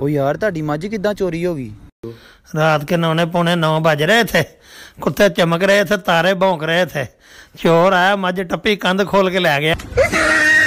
ਉਹ ਯਾਰ ਤੁਹਾਡੀ ਮੱਝ ਕਿੱਦਾਂ ਚੋਰੀ ਹੋ ਗਈ ਰਾਤ ਕੇ ਨੌਨੇ ਪੌਣੇ 9 ਵਜ ਰਹੇ ਥੇ ਕੁੱਤੇ ਚਮਕ ਰਹੇ ਥੇ ਤਾਰੇ ਭੌਂਕ ਰਹੇ ਥੇ ਚੋਰ ਆਇਆ ਮੱਝ ਟੱਪੀ ਕੰਧ ਖੋਲ ਕੇ ਲੈ ਗਿਆ